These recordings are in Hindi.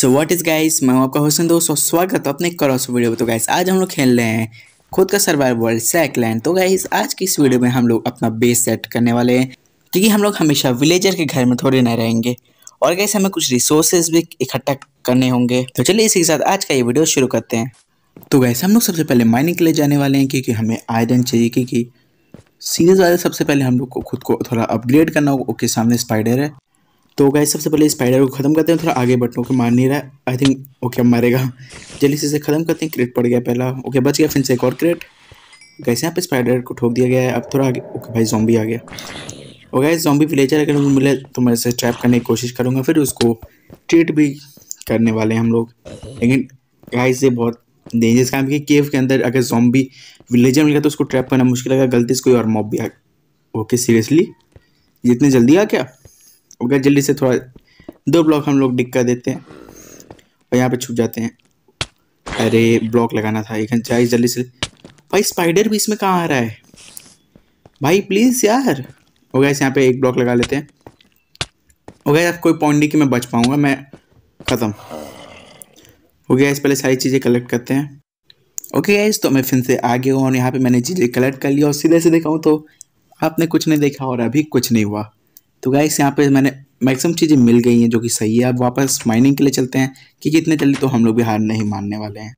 सो व्हाट इज़ गाइस मैं हूं आपका हुसैन दोस्तों स्वागत है अपने क्रॉस वीडियो में तो गाइस आज हम लोग खेल रहे हैं खुद का सर्वाइव वर्ल्ड सैकलैंड तो गाइस आज की इस वीडियो में हम लोग अपना बेस सेट करने वाले हैं क्योंकि हम लोग हमेशा विलेजर के घर में थोड़े ना रहेंगे और गाइस हमें कुछ रिसोर्सेज भी इकट्ठा करने होंगे तो चलिए इसी के साथ आज का ये वीडियो शुरू करते हैं तो गाइस हम लोग सबसे पहले माइनिंग के लिए जाने वाले हैं क्योंकि हमें आयरन चाहिए क्योंकि सीरीज़ वाले सबसे पहले हम लोग को खुद को थोड़ा अपग्रेड करना होगा ओके सामने स्पाइडर है तो गाइस सबसे पहले स्पाइडर को खत्म करते हैं थोड़ा आगे बटनों को मार नहीं रहा है आई थिंक ओके अब मारेगा जल्दी से इसे खत्म करते हैं क्रेट पड़ गया पहला ओके बच गया फिर से एक और क्रेट कैसे यहाँ पे स्पाइडर को ठोक दिया गया है अब थोड़ा आगे ओके भाई जॉम्बी आ गया और जॉम्बी विलेजर अगर मिले तो मैं इसे ट्रैप करने की कोशिश करूँगा फिर उसको ट्रीट भी करने वाले हैं हम लोग लेकिन गाय से बहुत डेंजरस काम है केव के अंदर अगर जॉम्बी विलेजर मिल गया तो उसको ट्रैप करना मुश्किल है गलती से कोई और मॉब भी आ ओके सीरियसली ये इतनी जल्दी आ गया और गए जल्दी से थोड़ा दो ब्लॉक हम लोग डिग कर देते हैं और यहाँ पे छुप जाते हैं अरे ब्लॉक लगाना था एक चाहिए जल्दी से भाई स्पाइडर भी इसमें कहाँ आ रहा है भाई प्लीज़ यार हो गया यहाँ पे एक ब्लॉक लगा लेते हैं हो गया कोई पॉइंट नहीं कि मैं बच पाऊँगा मैं ख़त्म हो गया इस पहले सारी चीज़ें कलेक्ट करते हैं ओके गाइज तो मैं फिर से आगे हूँ और यहाँ पे मैंने चीज़ें कलेक्ट कर लिया और सीधे से देखा हूँ तो आपने कुछ नहीं देखा और अभी कुछ नहीं हुआ तो गाइस यहाँ पे मैंने मैक्सिमम चीज़ें मिल गई हैं जो कि सही है अब वापस माइनिंग के लिए चलते हैं क्योंकि इतने जल्दी तो हम लोग भी हार नहीं मानने वाले हैं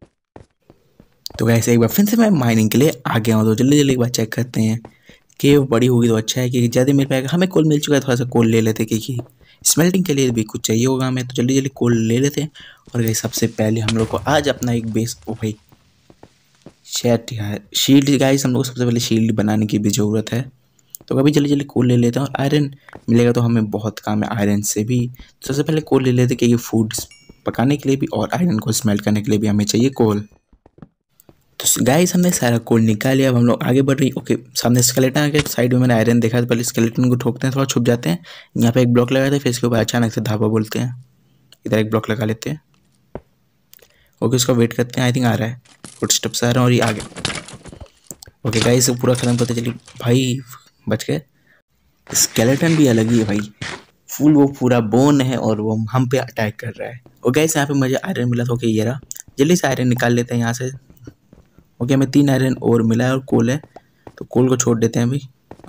तो गाइस एक बार फिर से मैं माइनिंग के लिए आ गया हूँ तो जल्दी जल्दी एक बार चेक करते हैं वो बड़ी होगी तो अच्छा है क्योंकि ज़्यादा मिल पाएगा हमें कोल मिल चुका है थोड़ा सा कोल ले लेते क्योंकि स्मेल्टिंग के लिए भी कुछ चाहिए होगा हमें तो जल्दी जल्दी कोल ले लेते हैं और गई सबसे पहले हम लोग को आज अपना एक बेस भाई शेट शील्ड गाइस हम लोग को सबसे पहले शील्ड बनाने की भी ज़रूरत है तो कभी जल्दी जल्दी कोल ले लेते हैं और आयरन मिलेगा तो हमें बहुत काम है आयरन से भी सबसे पहले कोल ले लेते क्योंकि फूड पकाने के लिए भी और आयरन को स्मेल्ट करने के लिए भी हमें चाहिए कोल तो गाइस हमने सारा कोल निकाल लिया अब हम लोग आगे बढ़ रही ओके सामने स्केलेटन आ गया साइड में मैंने आयरन देखा तो पहले स्केलेटन को ठोकते हैं थोड़ा छुप जाते हैं यहाँ पे एक ब्लॉक लगाते हैं फिर इसके ऊपर अचानक से धाबा बोलते हैं इधर एक ब्लॉक लगा लेते हैं ओके उसका वेट करते हैं आई थिंक आ रहा है फुट स्टेप्स आ रहा है और ये आ गया ओके गाइस पूरा ख़त्म करते चलिए भाई बच गए स्केलेटन भी अलग ही है भाई फुल वो पूरा बोन है और वो हम पे अटैक कर रहा है ओके oh, गैस यहाँ पे मुझे आयरन मिला था ओके ये रहा जल्दी से आयरन निकाल लेते हैं यहाँ से ओके हमें तीन आयरन और मिला है और कोल है तो कोल को छोड़ देते हैं अभी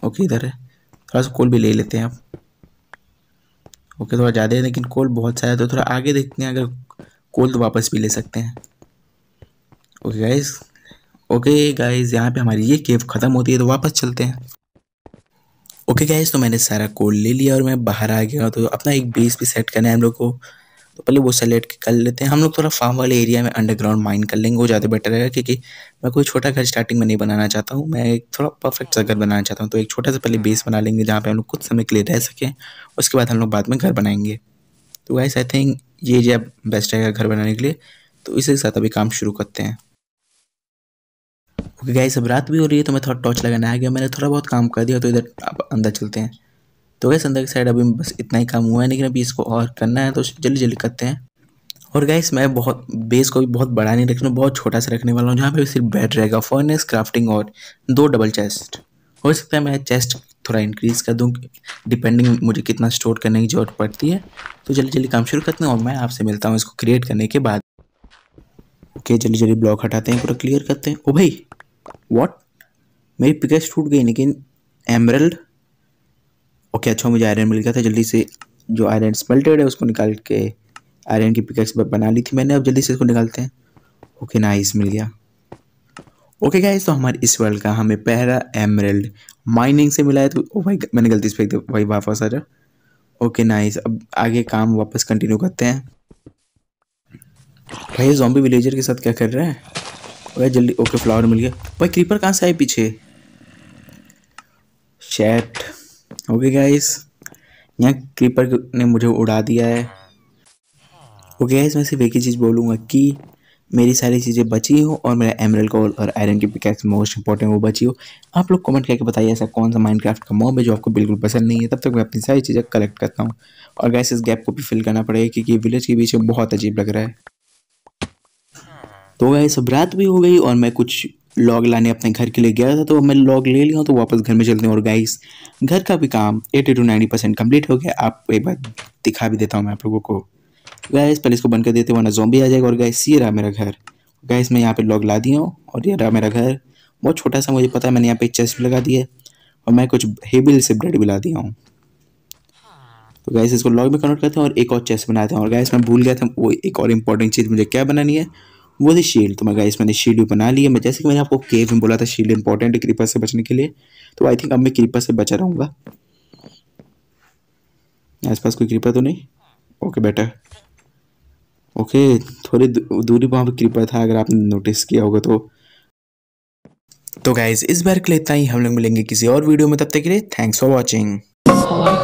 ओके इधर है थोड़ा सा कोल भी ले लेते हैं आप ओके थोड़ा ज़्यादा है लेकिन कोल बहुत सारा है तो थोड़ा आगे देखते हैं अगर कोल तो वापस भी ले सकते हैं ओके गाइज ओके गाइज यहाँ पे हमारी ये केव ख़त्म होती है तो वापस चलते हैं ओके गाइस तो मैंने सारा कोड ले लिया और मैं बाहर आ गया तो अपना एक बेस भी सेट करना है हम लोग को तो पहले वो सेलेक्ट कर लेते हैं हम लोग थोड़ा फार्म वाले एरिया में अंडरग्राउंड माइन कर लेंगे वो ज़्यादा बेटर रहेगा क्योंकि मैं कोई छोटा घर स्टार्टिंग में नहीं बनाना चाहता हूँ मैं एक थोड़ा परफेक्ट सा घर बनाना चाहता हूँ तो एक छोटा सा पहले बेस बना लेंगे जहाँ पे हम लोग कुछ समय के लिए रह सकें उसके बाद हम लोग बाद में घर बनाएंगे तो गाइस आई थिंक ये एरिया बेस्ट रहेगा घर बनाने के लिए तो इसी के साथ अभी काम शुरू करते हैं ओके गाइस अब रात भी हो रही है तो मैं थोड़ा टॉर्च लगाने आ गया मैंने थोड़ा बहुत काम कर दिया तो इधर आप अंदर चलते हैं तो गैस अंदर की साइड अभी बस इतना ही काम हुआ है लेकिन अभी इसको और करना है तो जल्दी जल्दी करते हैं और गैस मैं बहुत बेस को भी बहुत बड़ा नहीं रखना बहुत छोटा सा रखने वाला हूँ जहाँ पर सिर्फ बेड रहेगा फॉरनेस क्राफ्टिंग और दो डबल चेस्ट हो सकता है मैं चेस्ट थोड़ा इंक्रीज़ कर दूँ डिपेंडिंग मुझे कितना स्टोर करने की ज़रूरत पड़ती है तो जल्दी जल्दी काम शुरू करते हैं और मैं आपसे मिलता हूँ इसको क्रिएट करने के बाद ओके जल्दी जल्दी ब्लॉक हटाते हैं पूरा क्लियर करते हैं ओ भाई वॉट मेरी पिकेस्ट टूट गई लेकिन एमरल्ड ओके अच्छा मुझे आयरन मिल गया था जल्दी से जो आयरन स्मेल्टेड है उसको निकाल के आयरन की पिकेक्स बना ली थी मैंने अब जल्दी से इसको निकालते हैं ओके नाइस मिल गया ओके गाइस तो हमारे इस वर्ल्ड का हमें पहला एमरल्ड माइनिंग से मिला है तो ओ oh भाई मैंने गलती से फेंक दिया भाई वापस आ रहा ओके नाइस अब आगे काम वापस कंटिन्यू करते हैं भाई जॉम्बी विलेजर के साथ क्या कर रहा है वह जल्दी ओके फ्लावर मिल गया भाई क्रीपर कहाँ से आए पीछे चैट ओके गाइस यहाँ क्रीपर ने मुझे उड़ा दिया है ओके गाइस मैं सिर्फ एक ही चीज़ बोलूँगा कि मेरी सारी चीज़ें बची हो और मेरा एमरल कॉल और आयरन की पिकैक्स मोस्ट इंपॉर्टेंट वो बची हो आप लोग कमेंट करके बताइए ऐसा कौन सा माइनक्राफ्ट का मॉब है जो आपको बिल्कुल पसंद नहीं है तब तक मैं अपनी सारी चीज़ें कलेक्ट करता हूँ और गैस इस गैप को भी फिल करना पड़ेगा क्योंकि विलेज के बीच में बहुत अजीब लग रहा है तो वह सब रात भी हो गई और मैं कुछ लॉग लाने अपने घर के लिए गया था तो मैं लॉग ले लिया तो वापस घर में चलते हैं और गाइस घर का भी काम eighty two ninety percent complete हो गया आप एक बार दिखा भी देता हूँ मैं आप लोगों को गाइस पहले इसको बंद कर देते वरना भी आ जाएगा और गैस ये रहा मेरा घर गैस मैं यहाँ पे लॉग ला दिया हूँ और ये रहा मेरा घर बहुत छोटा सा मुझे पता है मैंने यहाँ पे चेस्ट लगा दिया और मैं कुछ हेबिल से ब्रेड भी ला दिया हूँ तो गैस इसको लॉग में कन्वर्ट करते हैं और एक और चेस्ट बनाते हैं और गाइस मैं भूल गया था वो एक और इम्पॉर्टेंट चीज़ मुझे क्या बनानी है वो थी शील्ड तो मैं गाइस मैंने शील्ड भी बना लिया मैं जैसे कि मैंने आपको केव में बोला था शील्ड इंपॉर्टेंट है क्रीपर से बचने के लिए तो आई थिंक अब मैं क्रीपर से बचा रहूँगा आसपास कोई क्रीपर तो नहीं ओके बेटर ओके थोड़ी दूरी वहाँ पर क्रीपर था अगर आपने नोटिस किया होगा तो तो गाइज इस बार के लिए इतना ही हम लोग मिलेंगे किसी और वीडियो में तब तक के लिए थैंक्स फॉर वॉचिंग